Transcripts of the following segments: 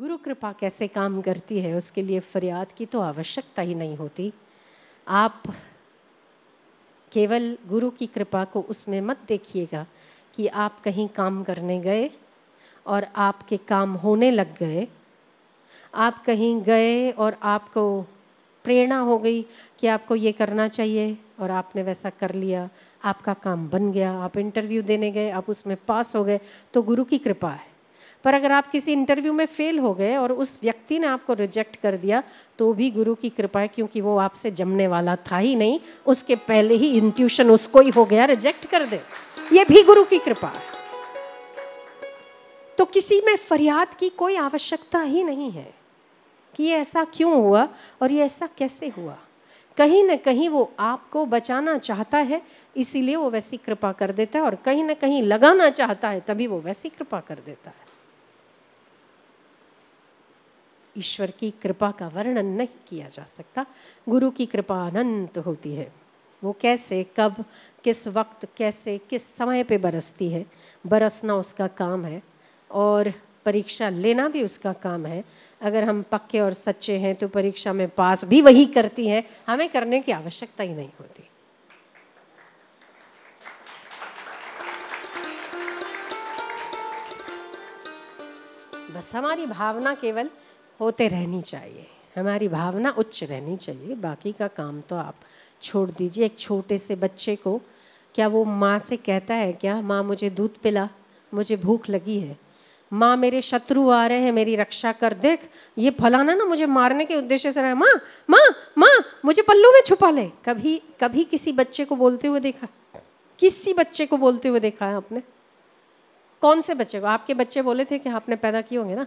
गुरु कृपा कैसे काम करती है उसके लिए फरियाद की तो आवश्यकता ही नहीं होती आप केवल गुरु की कृपा को उसमें मत देखिएगा कि आप कहीं काम करने गए और आपके काम होने लग गए आप कहीं गए और आपको प्रेरणा हो गई कि आपको ये करना चाहिए और आपने वैसा कर लिया आपका काम बन गया आप इंटरव्यू देने गए आप उसमें पास हो गए तो गुरु की कृपा है पर अगर आप किसी इंटरव्यू में फेल हो गए और उस व्यक्ति ने आपको रिजेक्ट कर दिया तो भी गुरु की कृपा है क्योंकि वो आपसे जमने वाला था ही नहीं उसके पहले ही इंट्यूशन उसको ही हो गया रिजेक्ट कर दे ये भी गुरु की कृपा है तो किसी में फरियाद की कोई आवश्यकता ही नहीं है कि ये ऐसा क्यों हुआ और ये ऐसा कैसे हुआ कहीं ना कहीं वो आपको बचाना चाहता है इसीलिए वो वैसी कृपा कर देता है और कहीं ना कहीं लगाना चाहता है तभी वो वैसी कृपा कर देता है ईश्वर की कृपा का वर्णन नहीं किया जा सकता गुरु की कृपा अनंत होती है वो कैसे कब किस वक्त कैसे किस समय पे बरसती है बरसना उसका काम है और परीक्षा लेना भी उसका काम है अगर हम पक्के और सच्चे हैं तो परीक्षा में पास भी वही करती है हमें करने की आवश्यकता ही नहीं होती बस हमारी भावना केवल होते रहनी चाहिए हमारी भावना उच्च रहनी चाहिए बाकी का काम तो आप छोड़ दीजिए एक छोटे से बच्चे को क्या वो माँ से कहता है क्या माँ मुझे दूध पिला मुझे भूख लगी है माँ मेरे शत्रु आ रहे हैं मेरी रक्षा कर देख ये फलाना ना मुझे मारने के उद्देश्य से रहा है माँ माँ माँ मुझे पल्लू में छुपा ले कभी कभी किसी बच्चे को बोलते हुए देखा किसी बच्चे को बोलते हुए देखा है आपने कौन से बच्चे को आपके बच्चे बोले थे कि हाँ, आपने पैदा किए होंगे ना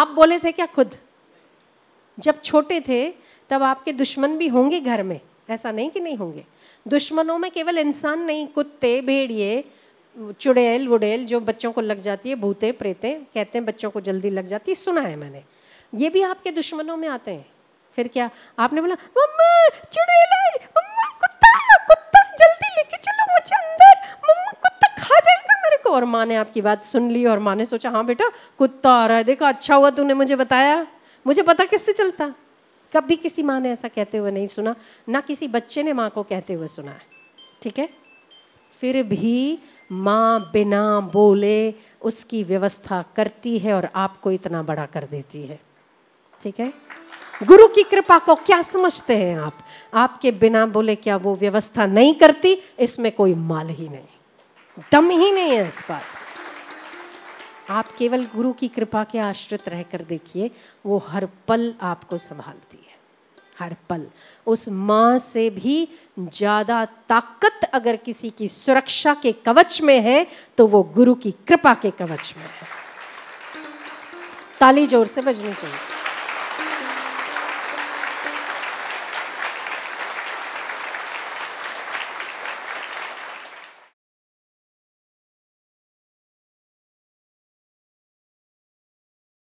आप बोले थे क्या खुद जब छोटे थे तब आपके दुश्मन भी होंगे घर में ऐसा नहीं कि नहीं होंगे दुश्मनों में केवल इंसान नहीं कुत्ते भेड़िए चुड़ैल वुड़ैल जो बच्चों को लग जाती है भूते प्रेते कहते हैं बच्चों को जल्दी लग जाती है सुना है मैंने ये भी आपके दुश्मनों में आते हैं फिर क्या आपने बोला मम्मा चुड़ैल मम्मा कुत्ता कुत्ता जल्दी लेके चलो मुझे अंदर और माँ ने आपकी बात सुन ली और माँ ने सोचा हाँ बेटा कुत्ता आ रहा है देखो अच्छा हुआ तूने मुझे बताया मुझे पता कैसे चलता कभी किसी माँ ने ऐसा कहते हुए नहीं सुना ना किसी बच्चे ने माँ को कहते हुए सुना है ठीक है फिर भी माँ बिना बोले उसकी व्यवस्था करती है और आपको इतना बड़ा कर देती है ठीक है गुरु की कृपा को क्या समझते हैं आप आपके बिना बोले क्या वो व्यवस्था नहीं करती इसमें कोई माल ही नहीं दम ही नहीं है इस बात आप केवल गुरु की कृपा के आश्रित रहकर देखिए वो हर पल आपको संभालती है हर पल उस माँ से भी ज़्यादा ताकत अगर किसी की सुरक्षा के कवच में है तो वो गुरु की कृपा के कवच में है ताली जोर से बजनी चाहिए